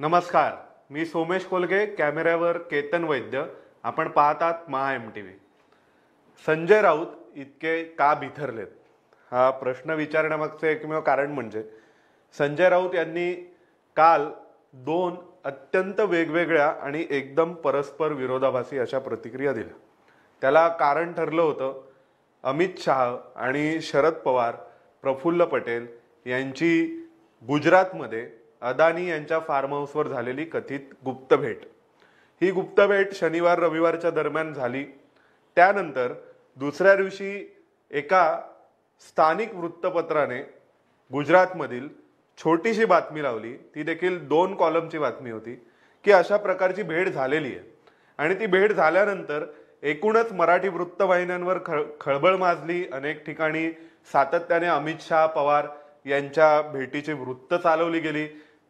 नमस्कार मी सोमेश कोलगे कॅमेऱ्यावर केतन वैद्य आपण पाहतात Maha M T V Sanjay Raut इतके का बिथरलेत हा प्रश्न विचारण्यामागचं एकमेव कारण म्हणजे संजय राऊत यांनी काल दोन अत्यंत वेगवेगळ्या आणि एकदम परस्पर विरोधाभासी अशा प्रतिक्रिया दिल्या त्याला कारण ठरलं होतं अमित शाह आणि शरद पवार प्रफुल्ल पटेल यांची गुजरातमध्ये अदानी यांच्या फार्म हाऊसवर झालेली कथित गुप्त भेट ही गुप्त भेट शनिवार रविवारच्या दरम्यान झाली त्यानंतर दुसऱ्या दिवशी एका स्थानिक वृत्तपत्राने गुजरातमधील छोटीशी बातमी लावली ती देखील दोन कॉलमची बातमी होती की अशा प्रकारची भेट झालेली आहे आणि ती भेट झाल्यानंतर एकूणच मराठी वृत्तवाहिन्यांवर खळ खळबळ माजली अनेक ठिकाणी सातत्याने अमित शहा पवार यांच्या भेटीची वृत्त चालवली गेली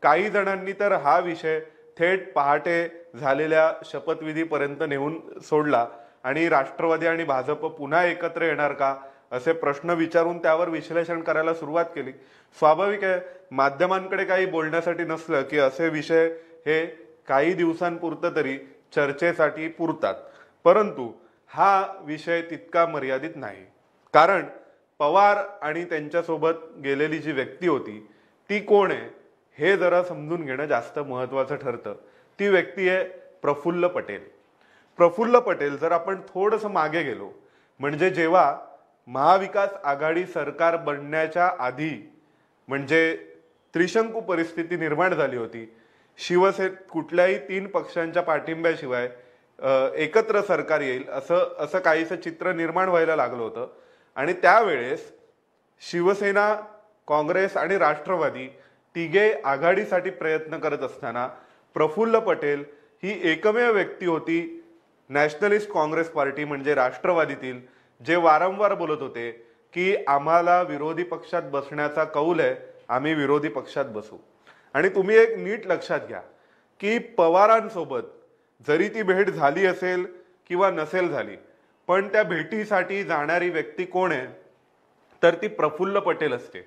काही जणांनी तर हा विषय थेट पहाटे झालेल्या शपथविधीपर्यंत नेऊन सोडला आणि राष्ट्रवादी आणि भाजप पुन्हा एकत्र येणार का असे प्रश्न विचारून त्यावर विश्लेषण करायला सुरुवात केली स्वाभाविक आहे माध्यमांकडे काही बोलण्यासाठी नसलं की असे विषय हे काही दिवसांपुरतं तरी चर्चेसाठी पुरतात परंतु हा विषय तितका मर्यादित नाही कारण पवार आणि त्यांच्यासोबत गेलेली जी व्यक्ती होती ती कोण आहे हे जरा समजून घेणं जास्त महत्त्वाचं ठरतं ती व्यक्ती आहे प्रफुल्ल पटेल प्रफुल्ल पटेल जर आपण थोडंसं मागे गेलो म्हणजे जेव्हा महाविकास आघाडी सरकार बनण्याच्या आधी म्हणजे त्रिशंकू परिस्थिती निर्माण झाली होती शिवसे कुठल्याही तीन पक्षांच्या पाठिंब्याशिवाय एकत्र सरकार येईल असं असं काहीसं चित्र निर्माण व्हायला लागलं होतं आणि त्यावेळेस शिवसेना काँग्रेस आणि राष्ट्रवादी तिघे आघाडीसाठी प्रयत्न करत असताना प्रफुल्ल पटेल ही एकमेव व्यक्ती होती नॅशनलिस्ट काँग्रेस पार्टी म्हणजे राष्ट्रवादीतील जे वारंवार बोलत होते की आम्हाला विरोधी पक्षात बसण्याचा कौल आहे आम्ही विरोधी पक्षात बसू आणि तुम्ही एक नीट लक्षात घ्या की पवारांसोबत जरी ती भेट झाली असेल किंवा नसेल झाली पण त्या भेटीसाठी जाणारी व्यक्ती कोण आहे तर ती प्रफुल्ल पटेल असते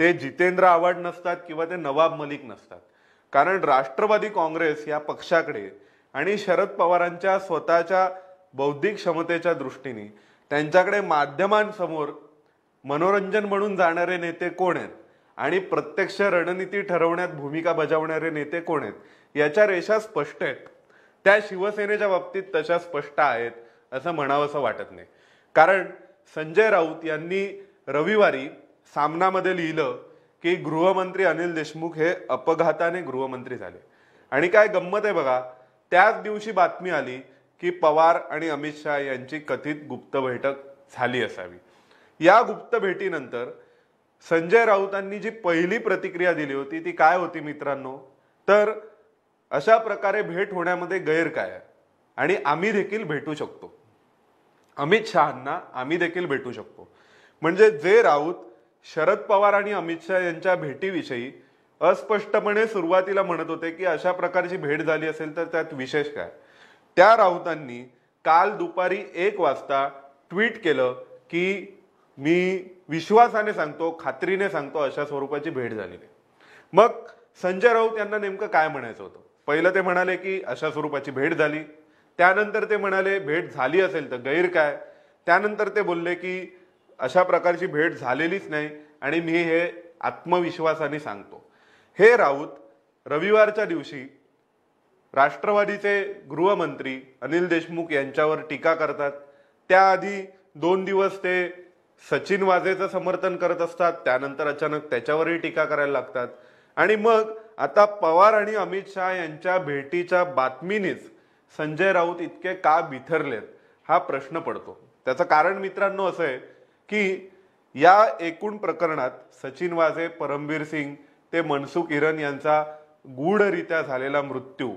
ते जितेंद्र आव्हाड नसतात किंवा ते नवाब मलिक नसतात कारण राष्ट्रवादी काँग्रेस या पक्षाकडे आणि शरद पवारांच्या स्वतःच्या बौद्धिक क्षमतेच्या दृष्टीने त्यांच्याकडे माध्यमांसमोर मनोरंजन म्हणून जाणारे नेते कोण आहेत आणि प्रत्यक्ष रणनीती ठरवण्यात भूमिका बजावणारे नेते कोण आहेत याच्या रेषा स्पष्ट आहेत त्या शिवसेनेच्या बाबतीत तशा स्पष्ट आहेत असं म्हणावं असं वाटत नाही कारण संजय राऊत यांनी रविवारी सामनामध्ये लिहिलं की गृहमंत्री अनिल देशमुख हे अपघाताने गृहमंत्री झाले आणि काय गंमत आहे बघा त्याच दिवशी बातमी आली की पवार आणि अमित शहा यांची कथित गुप्त बैठक झाली असावी या गुप्त भेटीनंतर संजय राऊतांनी जी पहिली प्रतिक्रिया दिली होती ती काय होती मित्रांनो तर अशा प्रकारे भेट होण्यामध्ये गैर काय आणि आम्ही देखील भेटू शकतो अमित शहाना आम्ही देखील भेटू शकतो म्हणजे जे राऊत शरद पवार आणि अमित शहा यांच्या भेटीविषयी अस्पष्टपणे सुरुवातीला म्हणत होते की अशा प्रकारची भेट झाली असेल तर त्यात विशेष काय त्या राऊतांनी काल दुपारी एक वाजता ट्विट केलं की मी विश्वासाने सांगतो खात्रीने सांगतो अशा स्वरूपाची भेट झाली मग संजय राऊत यांना नेमकं काय म्हणायचं होतं पहिलं ते म्हणाले की अशा स्वरूपाची भेट झाली त्यानंतर ते म्हणाले भेट झाली असेल तर गैर काय त्यानंतर ते बोलले की अशा प्रकारची भेट झालेलीच नाही आणि मी हे आत्मविश्वासाने सांगतो हे राऊत रविवारच्या दिवशी राष्ट्रवादीचे गृहमंत्री अनिल देशमुख यांच्यावर टीका करतात त्याआधी दोन दिवस ते सचिन वाजेचं समर्थन करत असतात त्यानंतर अचानक त्याच्यावरही टीका करायला लागतात आणि मग आता पवार आणि अमित शहा यांच्या भेटीच्या बातमीनेच संजय राऊत इतके का बिथरलेत हा प्रश्न पडतो त्याचं कारण मित्रांनो असं आहे की या एकूण प्रकरणात सचिन वाझे परमवीर सिंग ते मनसुख हिरन यांचा गूढरित्या झालेला मृत्यू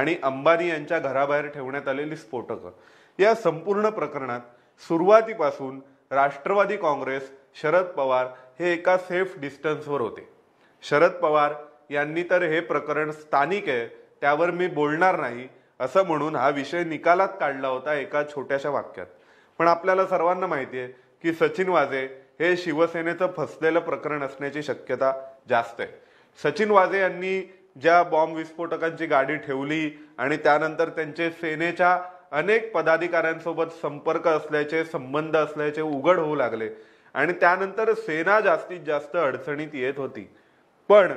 आणि अंबानी यांच्या घराबाहेर ठेवण्यात आलेली स्फोटकं या संपूर्ण प्रकरणात सुरुवातीपासून राष्ट्रवादी काँग्रेस शरद पवार हे एका सेफ डिस्टन्सवर होते शरद पवार यांनी तर हे प्रकरण स्थानिक आहे त्यावर मी बोलणार नाही असं म्हणून हा विषय निकालात काढला होता एका छोट्याशा वाक्यात पण आपल्याला सर्वांना माहिती आहे की सचिन वाजे हे शिवसेनेचं फसलेलं प्रकरण असण्याची शक्यता जास्त आहे सचिन वाजे यांनी ज्या बॉम्ब विस्फोटकांची गाडी ठेवली आणि त्यानंतर त्यांचे सेनेच्या अनेक पदाधिकाऱ्यांसोबत संपर्क असल्याचे संबंध असल्याचे उघड होऊ लागले आणि त्यानंतर सेना जास्तीत जास्त अडचणीत येत होती पण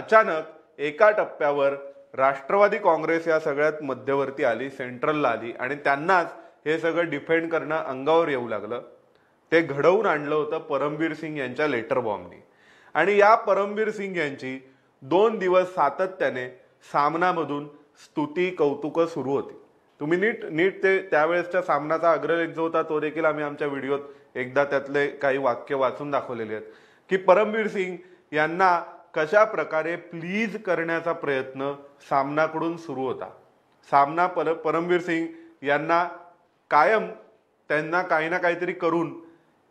अचानक एका टप्प्यावर राष्ट्रवादी काँग्रेस या सगळ्यात मध्यवर्ती आली सेंट्रलला आली आणि त्यांनाच हे सगळं डिफेंड करणं अंगावर येऊ लागलं ते घडवून आणलं होतं परमवीर सिंग यांच्या लेटर बॉम्बनी आणि या परमवीर सिंग यांची दोन दिवस सातत्याने सामनामधून स्तुती कौतुकं सुरू होती तुम्ही नीट नीट ते त्यावेळेसच्या सामनाचा अग्रलेख जो होता तो देखील आम्ही आमच्या व्हिडिओत एकदा त्यातले काही वाक्य वाचून दाखवलेले आहेत की परमवीर सिंग यांना कशा प्रकारे प्लीज करण्याचा प्रयत्न सामनाकडून सुरू होता सामना पर परमवीर सिंग यांना कायम त्यांना काही ना काहीतरी करून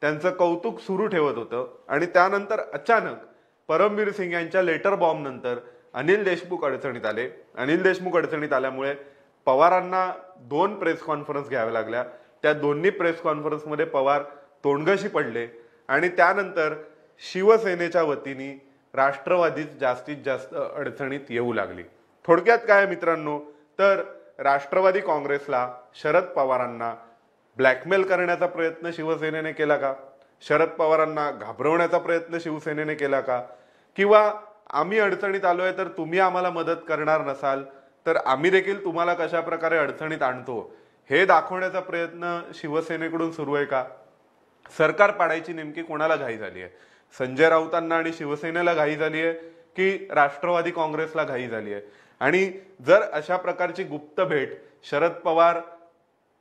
त्यांचं कौतुक सुरू ठेवत होतं आणि त्यानंतर अचानक परमवीर सिंग यांच्या लेटर बॉम्बनंतर अनिल देशमुख अडचणीत आले अनिल देशमुख अडचणीत आल्यामुळे पवारांना दोन प्रेस कॉन्फरन्स घ्याव्या लागल्या त्या दोन्ही प्रेस कॉन्फरन्समध्ये पवार तोंडगशी पडले आणि त्यानंतर शिवसेनेच्या वतीने राष्ट्रवादीच जास्तीत जास्त अडचणीत येऊ लागली थोडक्यात काय मित्रांनो तर राष्ट्रवादी काँग्रेसला शरद पवारांना ब्लॅकमेल करण्याचा प्रयत्न शिवसेनेने केला का शरद पवारांना घाबरवण्याचा प्रयत्न शिवसेनेने केला का किंवा आम्ही अडचणीत आलो आहे तर तुम्ही आम्हाला मदत करणार नसाल तर आम्ही देखील तुम्हाला कशा प्रकारे अडचणीत आणतो हे दाखवण्याचा प्रयत्न शिवसेनेकडून सुरू आहे का सरकार पाडायची नेमकी कोणाला घाई झाली आहे संजय राऊतांना आणि शिवसेनेला घाई झाली आहे की राष्ट्रवादी काँग्रेसला घाई झाली आहे आणि जर अशा प्रकारची गुप्त भेट शरद पवार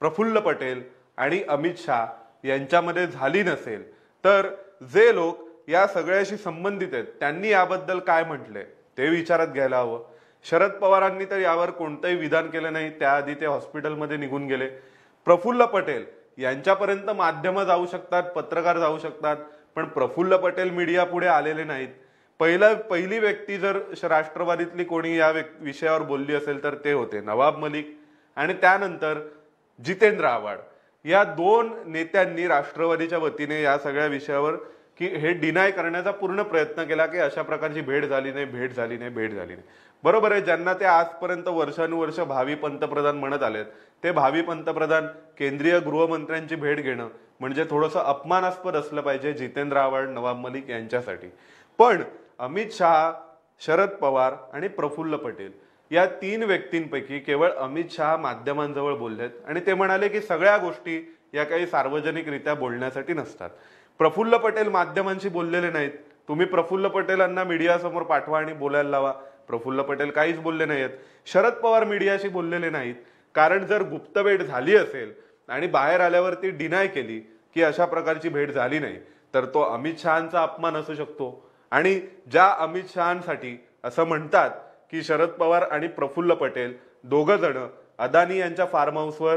प्रफुल्ल पटेल आणि अमित शहा यांच्यामध्ये झाली नसेल तर जे लोक या सगळ्याशी संबंधित आहेत त्यांनी याबद्दल काय म्हटलंय ते विचारात घ्यायला हवं शरद पवारांनी तर यावर कोणतंही विधान केलं नाही त्याआधी ते हॉस्पिटलमध्ये निघून गेले प्रफुल्ल पटेल यांच्यापर्यंत माध्यमं जाऊ शकतात पत्रकार जाऊ शकतात पण प्रफुल्ल पटेल मीडिया पुढे आलेले नाहीत पहिला पहिली व्यक्ती जर राष्ट्रवादीतली कोणी या विषयावर बोलली असेल तर ते होते नवाब मलिक आणि त्यानंतर जितेंद्र आव्हाड या दोन नेत्यांनी राष्ट्रवादीच्या वतीने या सगळ्या विषयावर की हे डिनाय करण्याचा पूर्ण प्रयत्न केला की अशा प्रकारची भेट झाली नाही भेट झाली नाही भेट झाली नाही बरोबर आहे ज्यांना ते आजपर्यंत वर्षानुवर्ष भावी पंतप्रधान म्हणत आलेत ते भावी पंतप्रधान केंद्रीय गृहमंत्र्यांची भेट घेणं म्हणजे थोडंसं अपमानास्पद असलं पाहिजे जितेंद्र आव्हाड नवाब मलिक यांच्यासाठी पण अमित शहा शरद पवार आणि प्रफुल्ल पटेल या तीन व्यक्तींपैकी केवळ अमित शहा माध्यमांजवळ बोललेत आणि ते म्हणाले की सगळ्या गोष्टी या काही सार्वजनिकरित्या बोलण्यासाठी नसतात प्रफुल्ल पटेल माध्यमांशी बोललेले नाहीत तुम्ही प्रफुल्ल पटेलांना मीडियासमोर पाठवा आणि बोलायला लावा प्रफुल्ल पटेल काहीच बोलले नाहीत शरद पवार मीडियाशी बोललेले नाहीत कारण जर गुप्त भेट झाली असेल आणि बाहेर आल्यावरती डिनाय केली की अशा प्रकारची भेट झाली नाही तर तो अमित शहाचा अपमान असू शकतो आणि ज्या अमित शहासाठी असं म्हणतात की शरद पवार आणि प्रफुल्ल पटेल दोघ जण अदानी यांच्या फार्म हाऊसवर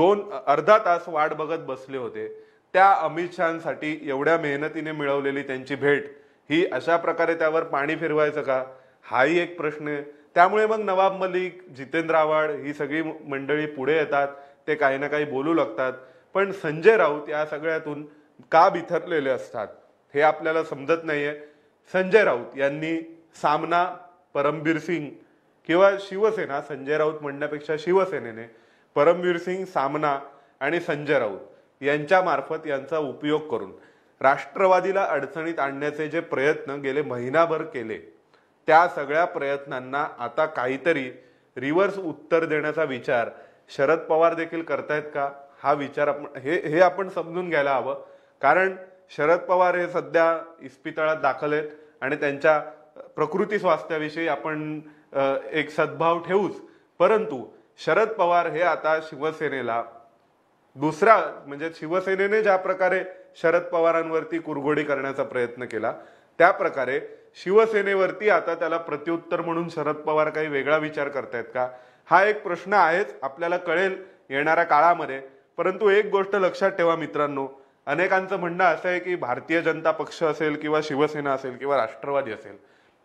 दोन अर्धा तास वाट बघत बसले होते त्या अमित शहासाठी एवढ्या मेहनतीने मिळवलेली त्यांची भेट ही अशा प्रकारे त्यावर पाणी फिरवायचं का हाही एक प्रश्न आहे त्यामुळे मग नवाब मलिक जितेंद्र आव्हाड ही सगळी मंडळी पुढे येतात ते काही ना काही बोलू लागतात पण संजय राऊत या सगळ्यातून का बिथरलेले असतात हे आपल्याला समजत नाहीये संजय राऊत यांनी सामना परमबीर सिंग किंवा शिवसेना संजय राऊत म्हणण्यापेक्षा शिवसेनेने परमबीर सिंग सामना आणि संजय राऊत यांच्यामार्फत यांचा उपयोग करून राष्ट्रवादीला अडचणीत आणण्याचे जे प्रयत्न गेले महिनाभर केले त्या सगळ्या प्रयत्नांना आता काहीतरी रिव्हर्स उत्तर देण्याचा विचार शरद पवार देखील करतायत का हा विचार आपण हे हे आपण समजून घ्यायला हवं कारण शरद पवार हे सध्या इस्पितळात दाखल आहेत आणि त्यांच्या प्रकृती स्वास्थ्याविषयी आपण एक सद्भाव ठेवूच परंतु शरद पवार हे आता शिवसेनेला दुसरा म्हणजे शिवसेनेने ज्या प्रकारे शरद पवारांवरती कुरघोडी करण्याचा प्रयत्न केला त्या प्रकारे शिवसेनेवरती आता त्याला प्रत्युत्तर म्हणून शरद पवार काही वेगळा विचार करतायत का हा एक प्रश्न आहेच आपल्याला कळेल येणाऱ्या काळामध्ये परंतु एक गोष्ट लक्षात ठेवा मित्रांनो अनेकांचं म्हणणं असं आहे की भारतीय जनता पक्ष असेल किंवा शिवसेना असेल किंवा राष्ट्रवादी असेल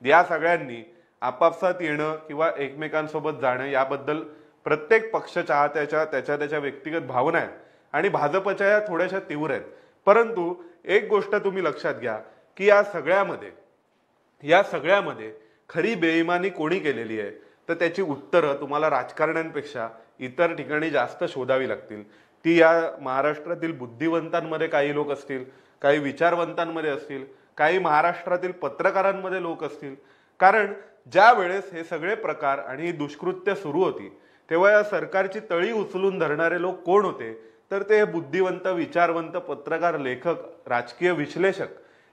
या सगळ्यांनी आपापसात येणं किंवा एकमेकांसोबत जाणं याबद्दल प्रत्येक पक्ष चाहत्याच्या त्याच्या त्याच्या व्यक्तिगत भावना आहेत आणि भाजपच्या या थोड्याशा तीव्र आहेत परंतु एक गोष्ट तुम्ही लक्षात घ्या की या सगळ्यामध्ये या सगळ्यामध्ये खरी बेईमानी कोणी केलेली आहे तर त्याची उत्तरं तुम्हाला राजकारण्यांपेक्षा इतर ठिकाणी जास्त शोधावी लागतील ती या महाराष्ट्रातील बुद्धिवंतांमध्ये काही लोक असतील काही विचारवंतांमध्ये असतील काही महाराष्ट्रातील पत्रकारांमध्ये लोक असतील कारण ज्या वेळेस हे सगळे प्रकार आणि ही दुष्कृत्य सुरू होती तेव्हा या सरकारची तळी उचलून धरणारे लोक कोण होते तर ते बुद्धिवंत विचारवंत पत्रकार लेखक राजकीय विश्लेषक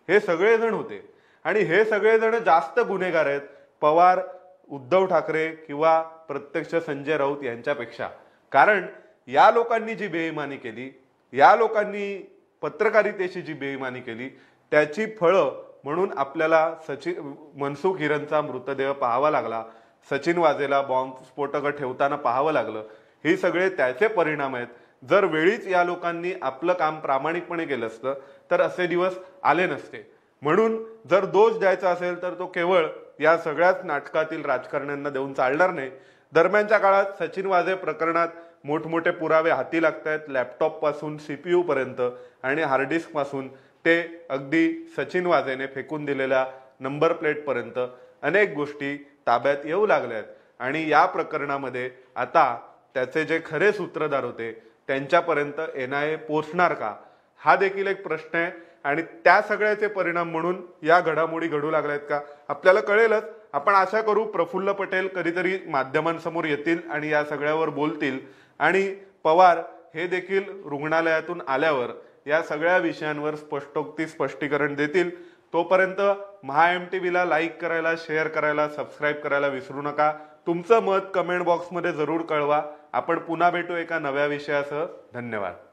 हे सगळेजण होते आणि हे सगळेजण जास्त गुन्हेगार आहेत पवार उद्धव ठाकरे किंवा प्रत्यक्ष संजय राऊत यांच्यापेक्षा कारण या लोकांनी जी बेईमानी केली या लोकांनी पत्रकारितेशी जी बेईमानी केली त्याची फळं म्हणून आपल्याला सचिन मनसुख हिरणचा मृतदेह पाहावा लागला सचिन वाजेला बॉम्ब स्फोटकं ठेवताना पाहावं लागलं हे सगळे त्याचे परिणाम आहेत जर वेळीच या लोकांनी आपलं काम प्रामाणिकपणे केलं असतं तर असे दिवस आले नसते म्हणून जर दोष द्यायचा असेल तर तो केवळ या सगळ्याच नाटकातील राजकारण्यांना देऊन चालणार नाही दरम्यानच्या काळात सचिन वाजे प्रकरणात मोठमोठे पुरावे हाती लागत आहेत लॅपटॉपपासून सी पी यूपर्यंत आणि हार्डडिस्कपासून ते अगदी सचिन वाजेने फेकून दिलेल्या नंबर प्लेटपर्यंत अनेक गोष्टी ताब्यात येऊ लागल्यात आणि या प्रकरणामध्ये आता त्याचे जे खरे सूत्रधार होते त्यांच्यापर्यंत एन आय ए पोचणार का हा देखील एक प्रश्न आहे आणि त्या सगळ्याचे परिणाम म्हणून या घडामोडी घडू लागल्यात का आपल्याला कळेलच आपण आशा करू प्रफुल्ल पटेल कधीतरी माध्यमांसमोर येतील आणि या सगळ्यावर बोलतील आणि पवार हे देखील रुग्णालयातून आल्यावर या सगळ्या विषयांवर स्पष्टोक्ती स्पष्टीकरण देतील तोपर्यंत महा एम टी व्हीला लाईक करायला शेअर करायला सबस्क्राईब करायला विसरू नका तुमचं मत कमेंट बॉक्समध्ये जरूर कळवा आपण पुन्हा भेटू एका नव्या विषयासह धन्यवाद